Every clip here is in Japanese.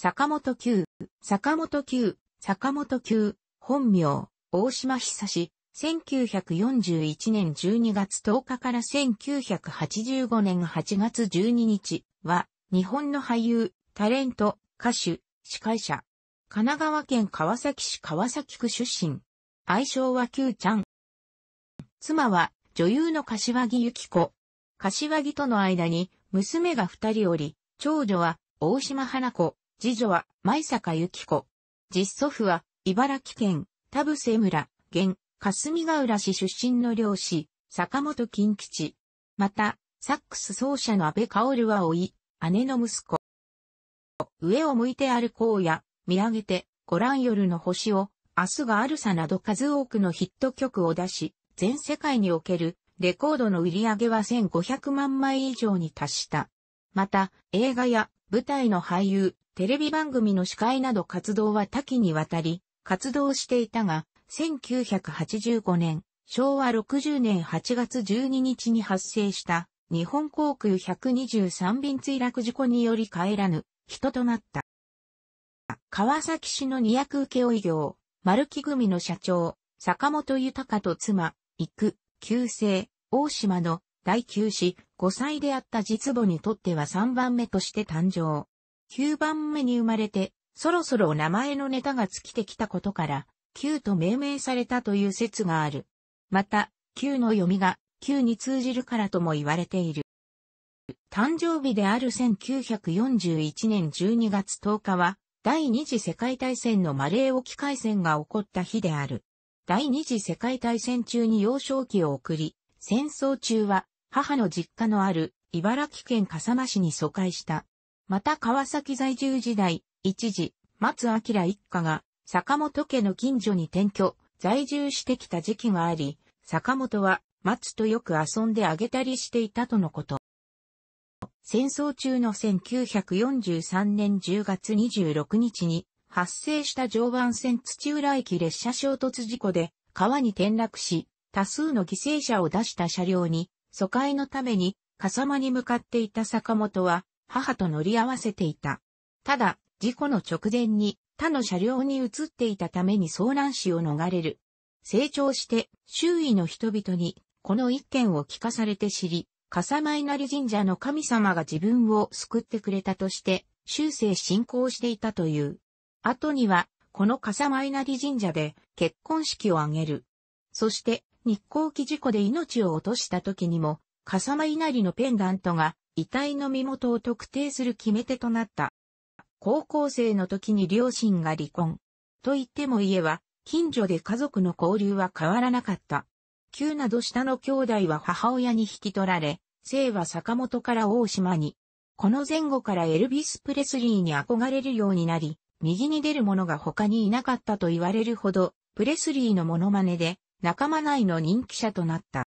坂本九、坂本九、坂本九、本名、大島久志、1941年12月10日から1985年8月12日は、日本の俳優、タレント、歌手、司会者。神奈川県川崎市川崎区出身。愛称は九ちゃん。妻は女優の柏木由紀子。柏木との間に娘が二人おり、長女は大島花子、次女は、舞坂幸子。実祖父は、茨城県、田伏村、現、霞ヶ浦市出身の漁師、坂本金吉。また、サックス奏者の安倍薫は老い、姉の息子。上を向いて歩こうや、見上げて、ご覧夜の星を、明日があるさなど数多くのヒット曲を出し、全世界におけるレコードの売り上げは1500万枚以上に達した。また、映画や舞台の俳優、テレビ番組の司会など活動は多岐にわたり、活動していたが、1985年、昭和60年8月12日に発生した日本航空123便墜落事故により帰らぬ人となった。川崎市の二役請負業、丸木組の社長、坂本豊と妻、行く、旧姓、大島の第9子、5歳であった実母にとっては3番目として誕生。9番目に生まれて、そろそろ名前のネタが尽きてきたことから、9と命名されたという説がある。また、9の読みが9に通じるからとも言われている。誕生日である1941年12月10日は、第二次世界大戦のマレー沖海戦が起こった日である。第二次世界大戦中に幼少期を送り、戦争中は母の実家のある茨城県笠間市に疎開した。また川崎在住時代、一時、松明一家が坂本家の近所に転居、在住してきた時期があり、坂本は松とよく遊んであげたりしていたとのこと。戦争中の1943年10月26日に発生した常磐線土浦駅列車衝突事故で川に転落し、多数の犠牲者を出した車両に疎開のために、笠間に向かっていた坂本は、母と乗り合わせていた。ただ、事故の直前に、他の車両に移っていたために遭難死を逃れる。成長して、周囲の人々に、この一件を聞かされて知り、笠間稲荷神社の神様が自分を救ってくれたとして、終生信仰していたという。後には、この笠間稲荷神社で結婚式を挙げる。そして、日航機事故で命を落とした時にも、笠間稲荷のペンダントが遺体の身元を特定する決め手となった。高校生の時に両親が離婚。と言っても家は、近所で家族の交流は変わらなかった。旧など下の兄弟は母親に引き取られ、生は坂本から大島に。この前後からエルビス・プレスリーに憧れるようになり、右に出る者が他にいなかったと言われるほど、プレスリーのモノマネで仲間内の人気者となった。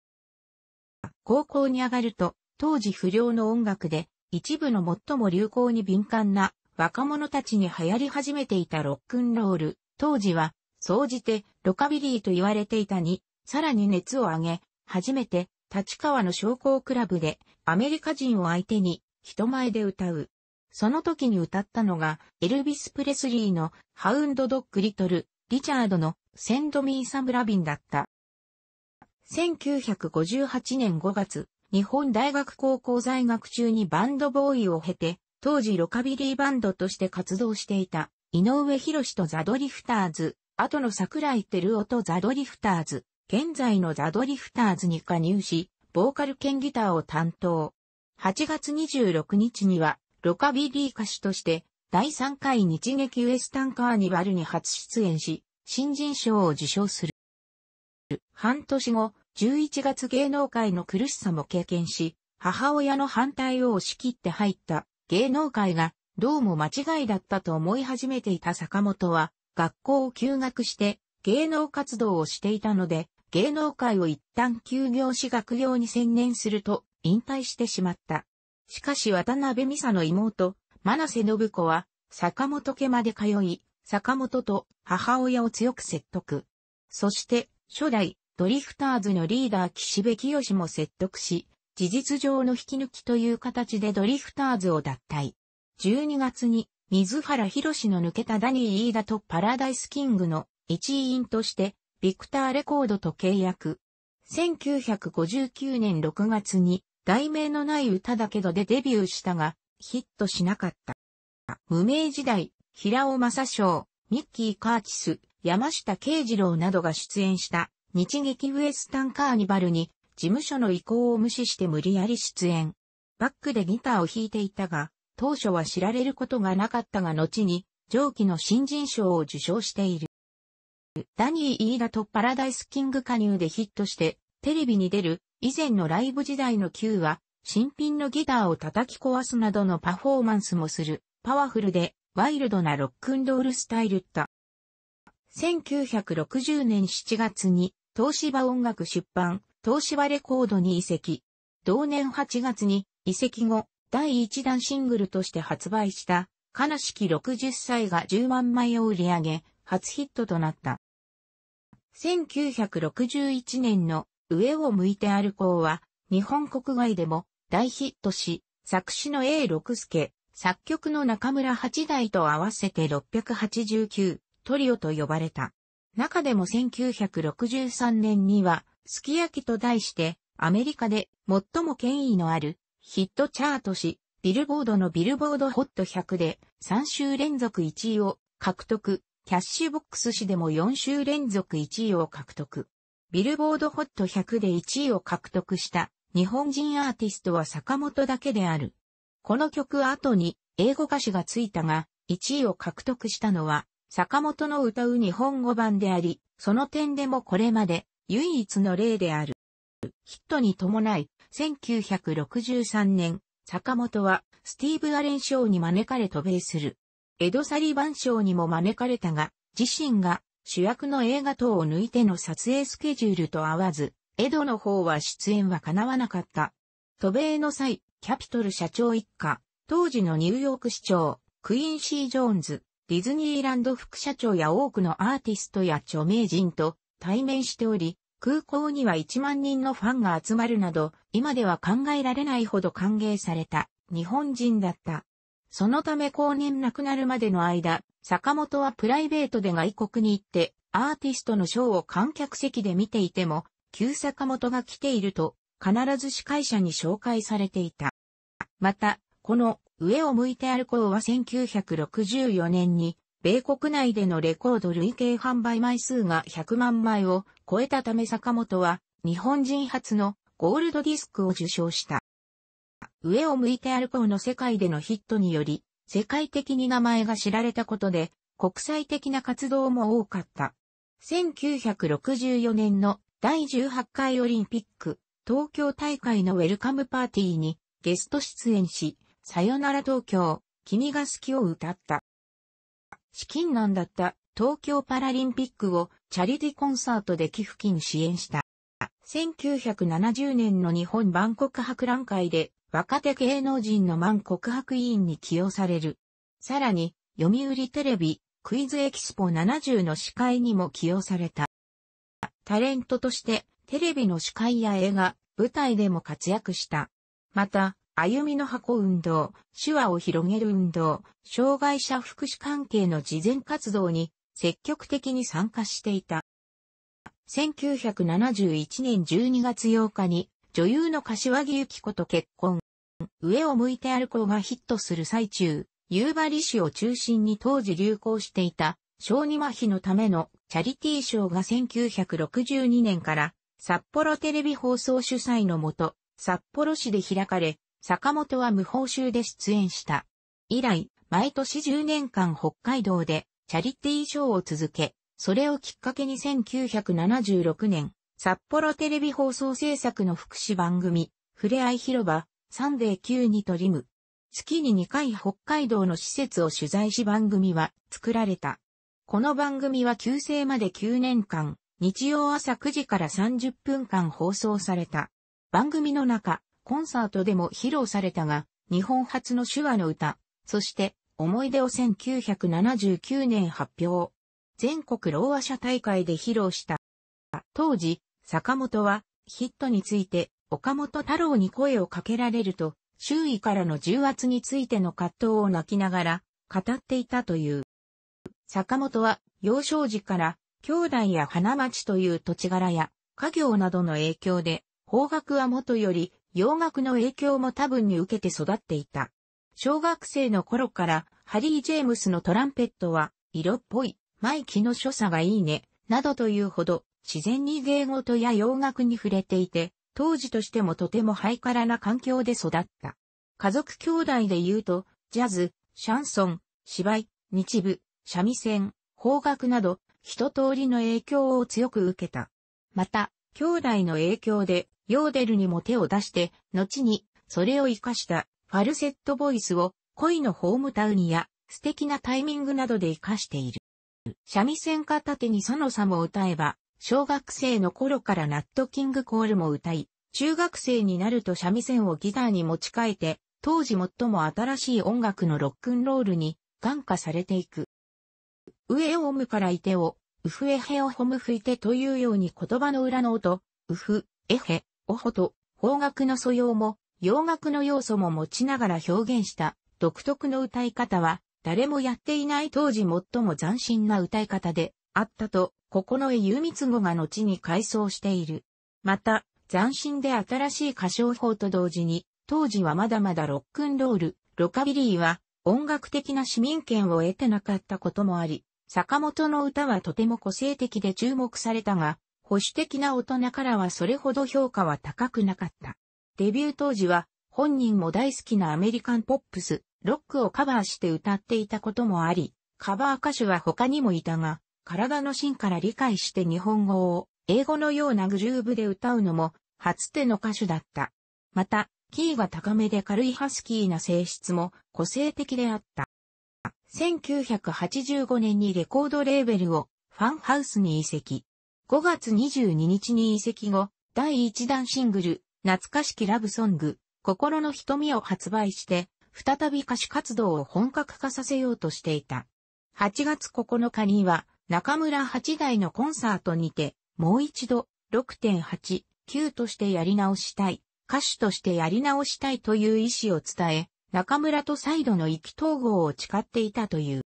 高校に上がると、当時不良の音楽で、一部の最も流行に敏感な若者たちに流行り始めていたロックンロール、当時は、総じてロカビリーと言われていたに、さらに熱を上げ、初めて立川の商工クラブでアメリカ人を相手に人前で歌う。その時に歌ったのがエルビス・プレスリーのハウンド・ドッグ・リトル、リチャードのセンドミーサムラビンだった。1958年5月、日本大学高校在学中にバンドボーイを経て、当時ロカビリーバンドとして活動していた、井上博士とザドリフターズ、後の桜井照夫とザドリフターズ、現在のザドリフターズに加入し、ボーカル兼ギターを担当。8月26日には、ロカビリー歌手として、第3回日劇ウエスタンカーニバルに初出演し、新人賞を受賞する。半年後、11月芸能界の苦しさも経験し、母親の反対を押し切って入った芸能界がどうも間違いだったと思い始めていた坂本は学校を休学して芸能活動をしていたので芸能界を一旦休業し学業に専念すると引退してしまった。しかし渡辺美佐の妹、真瀬信子は坂本家まで通い坂本と母親を強く説得。そして、初代、ドリフターズのリーダー岸部清も説得し、事実上の引き抜きという形でドリフターズを脱退。12月に、水原博の抜けたダニー・イーダとパラダイスキングの一員として、ビクターレコードと契約。1959年6月に、題名のない歌だけどでデビューしたが、ヒットしなかった。無名時代、平尾正章、ミッキー・カーチス、山下慶次郎などが出演した日劇ウエスタンカーニバルに事務所の意向を無視して無理やり出演。バックでギターを弾いていたが、当初は知られることがなかったが後に上記の新人賞を受賞している。ダニー・イーダとパラダイス・キング加入でヒットしてテレビに出る以前のライブ時代の Q は新品のギターを叩き壊すなどのパフォーマンスもするパワフルでワイルドなロックンロールスタイルった。1960年7月に東芝音楽出版、東芝レコードに移籍。同年8月に移籍後、第1弾シングルとして発売した、悲しき60歳が10万枚を売り上げ、初ヒットとなった。1961年の上を向いて歩こうは、日本国外でも大ヒットし、作詞の A 六助、作曲の中村八大と合わせて689トリオと呼ばれた。中でも1963年には、すき焼きと題して、アメリカで最も権威のあるヒットチャートし、ビルボードのビルボードホット100で3週連続1位を獲得、キャッシュボックス誌でも4週連続1位を獲得。ビルボードホット100で1位を獲得した日本人アーティストは坂本だけである。この曲後に英語歌詞がついたが、1位を獲得したのは、坂本の歌う日本語版であり、その点でもこれまで唯一の例である。ヒットに伴い、1963年、坂本はスティーブ・アレン賞に招かれ渡米する。エド・サリバン賞にも招かれたが、自身が主役の映画等を抜いての撮影スケジュールと合わず、エドの方は出演は叶わなかった。渡米の際、キャピトル社長一家、当時のニューヨーク市長、クインシー・ジョーンズ、ディズニーランド副社長や多くのアーティストや著名人と対面しており、空港には1万人のファンが集まるなど、今では考えられないほど歓迎された日本人だった。そのため後年亡くなるまでの間、坂本はプライベートで外国に行って、アーティストのショーを観客席で見ていても、旧坂本が来ていると必ず司会者に紹介されていた。また、この上を向いて歩こうは1964年に、米国内でのレコード累計販売枚数が100万枚を超えたため坂本は、日本人初のゴールドディスクを受賞した。上を向いて歩こうの世界でのヒットにより、世界的に名前が知られたことで、国際的な活動も多かった。1964年の第18回オリンピック、東京大会のウェルカムパーティーにゲスト出演し、さよなら東京、君が好きを歌った。資金難だった東京パラリンピックをチャリティコンサートで寄付金支援した。1970年の日本万国博覧会で若手芸能人の万国博委員に起用される。さらに、読売テレビ、クイズエキスポ70の司会にも起用された。タレントとしてテレビの司会や映画、舞台でも活躍した。また、歩みの箱運動、手話を広げる運動、障害者福祉関係の事前活動に積極的に参加していた。1971年12月8日に女優の柏木由紀子と結婚。上を向いて歩こうがヒットする最中、夕張市を中心に当時流行していた小児麻痺のためのチャリティーショーが1962年から札幌テレビ放送主催のもと、札幌市で開かれ、坂本は無報酬で出演した。以来、毎年10年間北海道でチャリティーショーを続け、それをきっかけに1976年、札幌テレビ放送制作の福祉番組、ふれあい広場、サンデー級に取りむ。月に2回北海道の施設を取材し番組は作られた。この番組は旧制まで9年間、日曜朝9時から30分間放送された。番組の中、コンサートでも披露されたが、日本初の手話の歌、そして思い出を1979年発表。全国老和者大会で披露した。当時、坂本はヒットについて岡本太郎に声をかけられると、周囲からの重圧についての葛藤を泣きながら語っていたという。坂本は幼少時から兄弟や花町という土地柄や、家業などの影響で、邦楽はもとより、洋楽の影響も多分に受けて育っていた。小学生の頃から、ハリー・ジェームスのトランペットは、色っぽい、マイキの所作がいいね、などというほど、自然に芸事や洋楽に触れていて、当時としてもとてもハイカラな環境で育った。家族兄弟で言うと、ジャズ、シャンソン、芝居、日舞、三味線、邦楽など、一通りの影響を強く受けた。また、兄弟の影響で、ヨーデルにも手を出して、後に、それを活かしたファルセットボイスを恋のホームタウンや素敵なタイミングなどで活かしている。三味線片手にそのさも歌えば、小学生の頃からナットキングコールも歌い、中学生になると三味線をギターに持ち替えて、当時最も新しい音楽のロックンロールに感化されていく。上をおむからいてを、うふえへをほむふいてというように言葉の裏の音、うふ、えへ、おほと、方角の素養も、洋楽の要素も持ちながら表現した独特の歌い方は、誰もやっていない当時最も斬新な歌い方であったと、九重雄光ごが後に改装している。また、斬新で新しい歌唱法と同時に、当時はまだまだロックンロール、ロカビリーは音楽的な市民権を得てなかったこともあり、坂本の歌はとても個性的で注目されたが、保守的な大人からはそれほど評価は高くなかった。デビュー当時は本人も大好きなアメリカンポップス、ロックをカバーして歌っていたこともあり、カバー歌手は他にもいたが、体の芯から理解して日本語を英語のようなグルーブで歌うのも、初手の歌手だった。また、キーが高めで軽いハスキーな性質も個性的であった。1985年にレコードレーベルをファンハウスに移籍。5月22日に移籍後、第1弾シングル、懐かしきラブソング、心の瞳を発売して、再び歌手活動を本格化させようとしていた。8月9日には、中村八大のコンサートにて、もう一度、6.8、9としてやり直したい、歌手としてやり直したいという意思を伝え、中村と再度の意気統合を誓っていたという。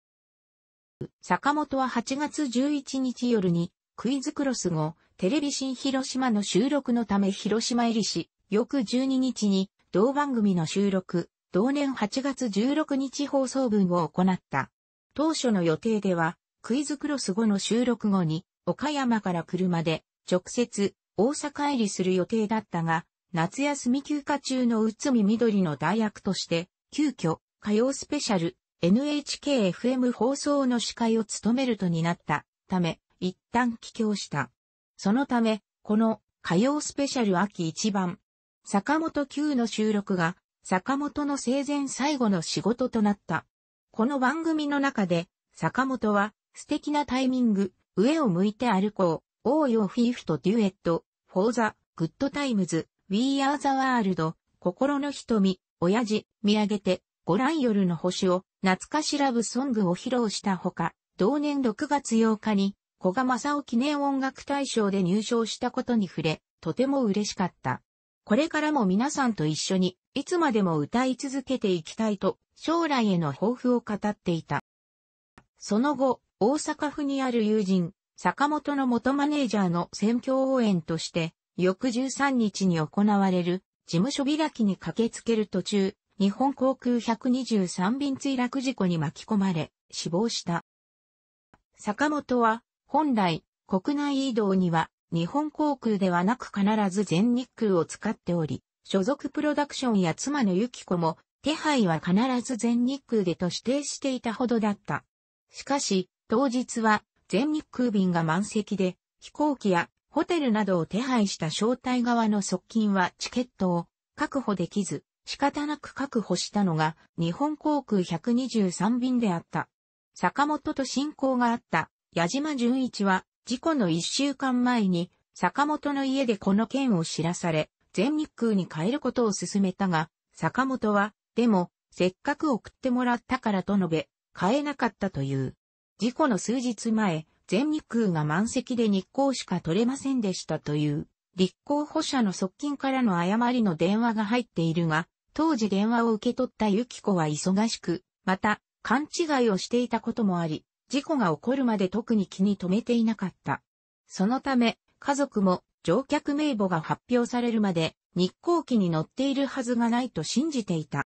坂本は8月11日夜に、クイズクロス後、テレビ新広島の収録のため広島入りし、翌12日に、同番組の収録、同年8月16日放送分を行った。当初の予定では、クイズクロス後の収録後に、岡山から車で、直接、大阪入りする予定だったが、夏休み休暇中の内海緑の代役として、急遽、火曜スペシャル、NHKFM 放送の司会を務めるとになったため、一旦帰郷した。そのため、この火曜スペシャル秋一番、坂本九の収録が、坂本の生前最後の仕事となった。この番組の中で、坂本は、素敵なタイミング、上を向いて歩こう、応用フィーフとデュエット、フォーザ、グッドタイムズ、We are the world、心の瞳、親父、見上げて、ご覧夜の星を、懐かしラブソングを披露したほか、同年6月8日に、小賀正夫記念音楽大賞で入賞したことに触れ、とても嬉しかった。これからも皆さんと一緒に、いつまでも歌い続けていきたいと、将来への抱負を語っていた。その後、大阪府にある友人、坂本の元マネージャーの選挙応援として、翌13日に行われる事務所開きに駆けつける途中、日本航空123便墜落事故に巻き込まれ、死亡した。坂本は、本来、国内移動には、日本航空ではなく必ず全日空を使っており、所属プロダクションや妻のゆき子も、手配は必ず全日空でと指定していたほどだった。しかし、当日は全日空便が満席で、飛行機やホテルなどを手配した招待側の側近はチケットを確保できず、仕方なく確保したのが日本航空123便であった。坂本と親交があった矢島純一は事故の一週間前に坂本の家でこの件を知らされ、全日空に帰ることを勧めたが、坂本は、でも、せっかく送ってもらったからと述べ、買えなかったという。事故の数日前、全日空が満席で日光しか取れませんでしたという、立候補者の側近からの誤りの電話が入っているが、当時電話を受け取ったゆき子は忙しく、また、勘違いをしていたこともあり、事故が起こるまで特に気に留めていなかった。そのため、家族も乗客名簿が発表されるまで日航機に乗っているはずがないと信じていた。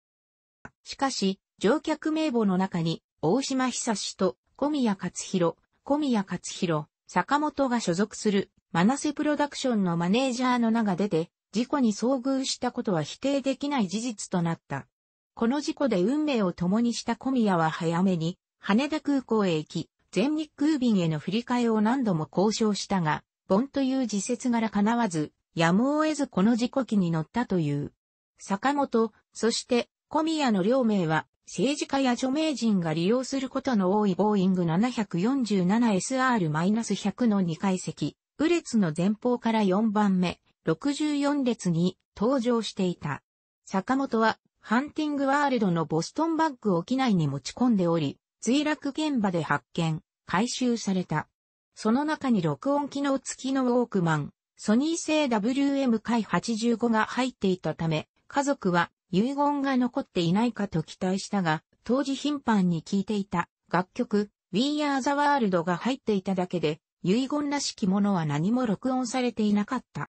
しかし、乗客名簿の中に大島久志と小宮勝弘、小宮勝弘、坂本が所属する、マナセプロダクションのマネージャーの名が出て、事故に遭遇したことは否定できない事実となった。この事故で運命を共にした小宮は早めに、羽田空港へ行き、全日空便への振り替えを何度も交渉したが、ボンという自説柄叶わず、やむを得ずこの事故機に乗ったという。坂本、そして小宮の両名は政治家や著名人が利用することの多いボーイング 747SR-100 の2階席、右列の前方から4番目、64列に登場していた。坂本は、ハンティングワールドのボストンバッグを機内に持ち込んでおり、墜落現場で発見、回収された。その中に録音機能付きのウォークマン、ソニー製 WM 回85が入っていたため、家族は遺言が残っていないかと期待したが、当時頻繁に聴いていた楽曲 We Are the World が入っていただけで、遺言らしきものは何も録音されていなかった。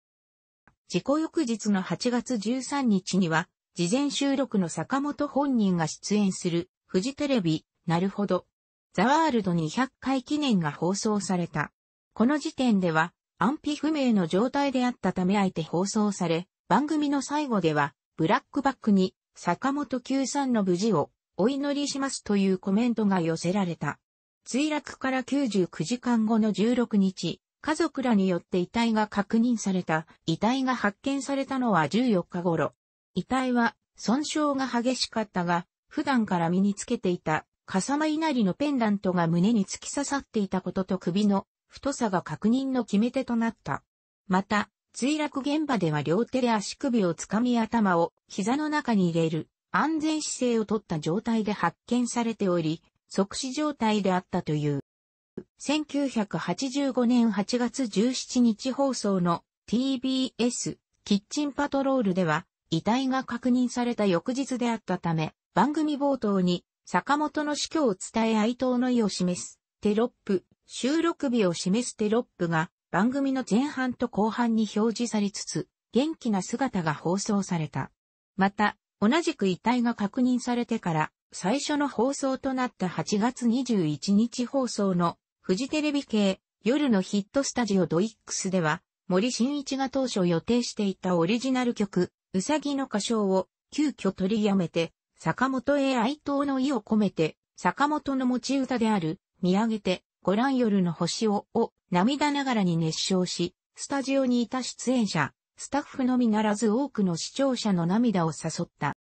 事故翌日の8月13日には、事前収録の坂本本人が出演する、フジテレビ、なるほど。ザワールド200回記念が放送された。この時点では、安否不明の状態であったためあえて放送され、番組の最後では、ブラックバックに、坂本九さんの無事をお祈りしますというコメントが寄せられた。墜落から99時間後の16日、家族らによって遺体が確認された、遺体が発見されたのは14日頃。遺体は損傷が激しかったが、普段から身につけていた、笠間稲荷のペンダントが胸に突き刺さっていたことと首の太さが確認の決め手となった。また、墜落現場では両手で足首をつかみ頭を膝の中に入れる安全姿勢をとった状態で発見されており、即死状態であったという。1985年8月17日放送の TBS キッチンパトロールでは遺体が確認された翌日であったため、番組冒頭に坂本の死去を伝え哀悼の意を示すテロップ、収録日を示すテロップが番組の前半と後半に表示されつつ、元気な姿が放送された。また、同じく遺体が確認されてから、最初の放送となった8月21日放送の、フジテレビ系、夜のヒットスタジオドイックスでは、森進一が当初予定していたオリジナル曲、うさぎの歌唱を、急遽取りやめて、坂本へ哀悼の意を込めて、坂本の持ち歌である、見上げて、ご覧夜の星を、を、涙ながらに熱唱し、スタジオにいた出演者、スタッフのみならず多くの視聴者の涙を誘った。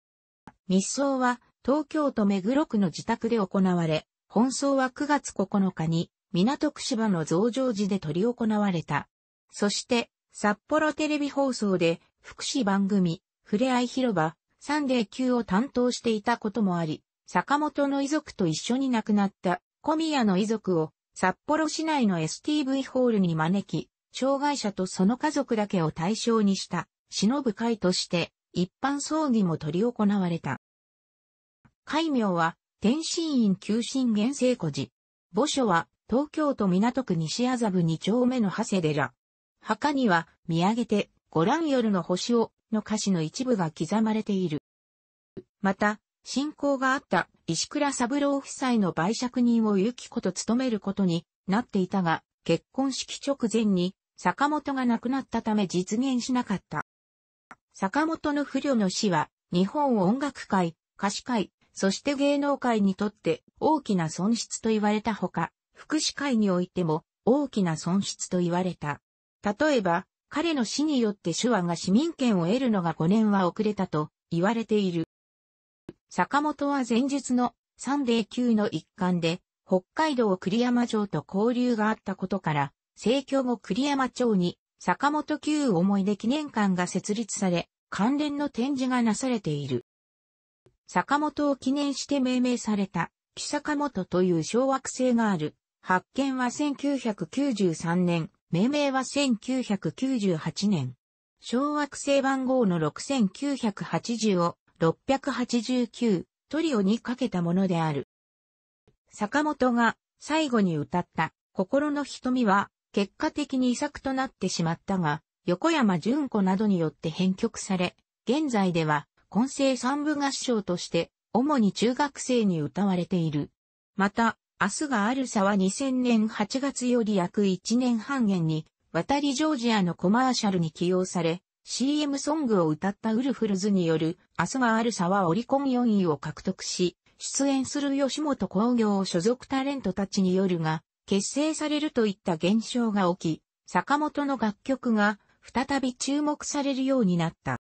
密葬は、東京都目黒区の自宅で行われ、本葬は9月9日に、港区芝の増上寺で取り行われた。そして、札幌テレビ放送で、福祉番組、ふれあい広場、サンデー級を担当していたこともあり、坂本の遺族と一緒に亡くなった小宮の遺族を札幌市内の STV ホールに招き、障害者とその家族だけを対象にした、忍ぶ会として、一般葬儀も取り行われた。戒名は、天心院旧神原聖古寺。墓所は、東京都港区西麻布二丁目の長谷寺。墓には、見上げて、ご覧夜の星を、の歌詞の一部が刻まれている。また、信仰があった石倉三郎夫妻の売借人をゆき子と務めることになっていたが、結婚式直前に坂本が亡くなったため実現しなかった。坂本の不慮の死は、日本音楽界、歌詞界、そして芸能界にとって大きな損失と言われたほか、福祉界においても大きな損失と言われた。例えば、彼の死によって手話が市民権を得るのが5年は遅れたと言われている。坂本は前述のサンデー級の一環で、北海道栗山城と交流があったことから、成教後栗山町に坂本旧思い出記念館が設立され、関連の展示がなされている。坂本を記念して命名された、木坂本という小惑星がある。発見は1993年、命名は1998年。小惑星番号の6980を689トリオにかけたものである。坂本が最後に歌った心の瞳は結果的に遺作となってしまったが、横山純子などによって編曲され、現在では混成三部合唱として主に中学生に歌われている。また、明日があるさは2000年8月より約1年半減に、渡りジョージアのコマーシャルに起用され、CM ソングを歌ったウルフルズによる明日があるさはオリコン4位を獲得し、出演する吉本興業所属タレントたちによるが、結成されるといった現象が起き、坂本の楽曲が再び注目されるようになった。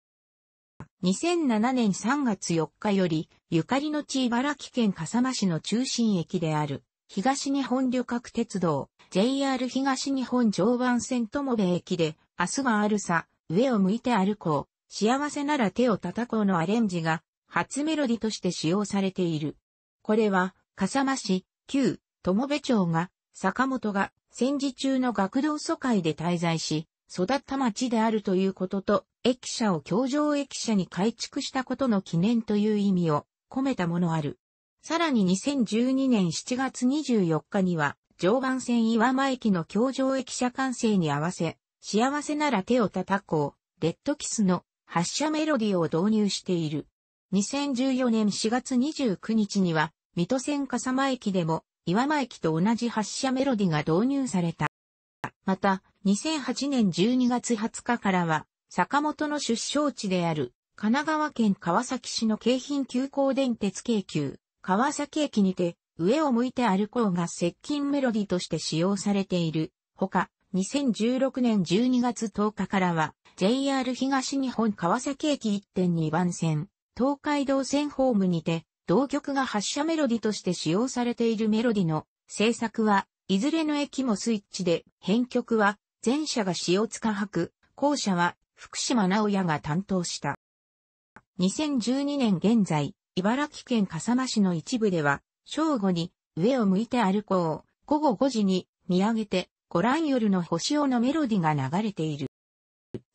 2007年3月4日より、ゆかりの地茨城県笠間市の中心駅である、東日本旅客鉄道、JR 東日本常磐線友部駅で、明日があるさ、上を向いて歩こう、幸せなら手を叩こうのアレンジが、初メロディとして使用されている。これは、笠間市、旧、友部町が、坂本が戦時中の学童疎開で滞在し、育った町であるということと、駅舎を京城駅舎に改築したことの記念という意味を込めたものある。さらに2012年7月24日には、常磐線岩間駅の京城駅舎完成に合わせ、幸せなら手を叩こう、レッドキスの発射メロディを導入している。2014年4月29日には、水戸線笠間駅でも、岩間駅と同じ発射メロディが導入された。また、2008年12月20日からは、坂本の出生地である、神奈川県川崎市の京浜急行電鉄京急、川崎駅にて、上を向いて歩こうが接近メロディとして使用されている。ほか、2016年12月10日からは JR 東日本川崎駅1.2番線、東海道線ホームにて、同曲が発車メロディとして使用されているメロディの制作は、いずれの駅もスイッチで、編曲は前者が塩塚博、後者は福島直也が担当した。2012年現在、茨城県笠間市の一部では、正午に上を向いて歩こう、午後5時に見上げてご覧よ夜の星をのメロディが流れている。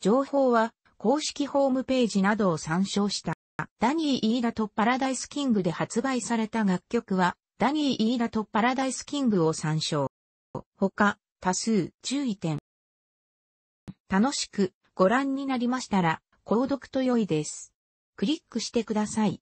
情報は公式ホームページなどを参照した。ダニー・イーダとパラダイスキングで発売された楽曲は、ダニー・イーダとパラダイスキングを参照。他、多数、注意点。楽しくご覧になりましたら、購読と良いです。クリックしてください。